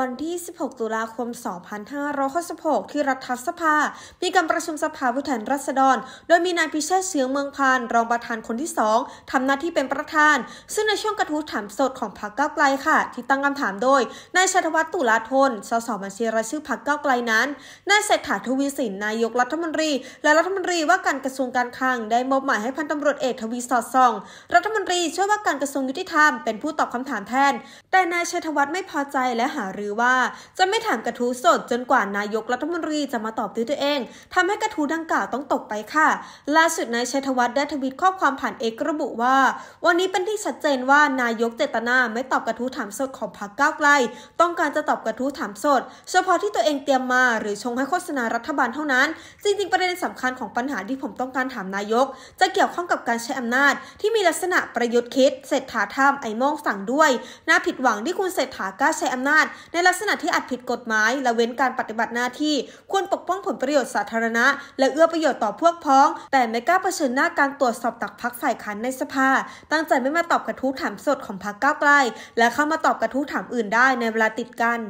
วันที่ 16 ตุลาคม 2566ที่รัฐสภา มีการประชุมสภาผู้แทนราษฎร โดยมีนายพิเชษเสืยงเมืองพาน รองประธานคนที่ 2ทำหน้าที่เป็นประธาน ซึ่งในช่วงกระทู้ถามสดของพรรคก้าวไกลค่ะ ที่ตั้งคำถามโดย นายชัยวัฒน์ตุลาธน สสบัญชีรายชื่อพรรคก้าวไกลนั้น นายเศรษฐาทวีสิน นายกรัฐมนตรีและรัฐมนตรีว่าการกระทรวงการคลังได้มอบหมายให้พันตำรวจเอกทวีสอดส่องรัฐมนตรีช่วยว่าการกระทรวงยุติธรรมเป็นผู้ตอบคำถามแทน แต่นายชัยวัฒน์ไม่พอใจและหารือือว่าจะไม่ถามกระทู้สด จนกว่านายกรัฐมนตรีจะมาตอบด้วยตัวเอง ทำให้กระทู้ดังกล่าวต้องตกไปค่ะ ล่าสุดนายชัยธวัฒน์ได้ทวิตข้อความผ่านเอกระบุว่า วันนี้เป็นที่ชัดเจนว่านายกเจตนา ไม่ตอบกระทู้ถามสดของพรรคก้าวไกลต้องการจะตอบกระทู้ถามสด เฉพาะที่ตัวเองเตรียมมาหรือชงให้โฆษณารัฐบาลเท่านั้นจริงๆประเด็นสำคัญของปัญหาที่ผมต้องการถามนายก จะเกี่ยวข้องกับการใช้อำนาจ ที่มีลักษณะประยุทธ์คิดเศรษฐาทำไอ้มองสั่งด้วยน่าผิดหวังที่คุณเศรษฐากล้าใช้อำนาจในในลักษณะที่อาจผิดกฎหมายละเว้นการปฏิบัติหน้าที่ควรปกป้องผลประโยชน์สาธารณะและเอื้อประโยชน์ต่อพวกพ้อง แต่ไม่กล้าเผชิญหน้าการตรวจสอบตักพักฝ่ายค้านในสภาตั้งใจไม่มาตอบกระทู้ถามสดของพรรคก้าวไกล และเข้ามาตอบกระทู้ถามอื่นได้ในเวลาติดกัน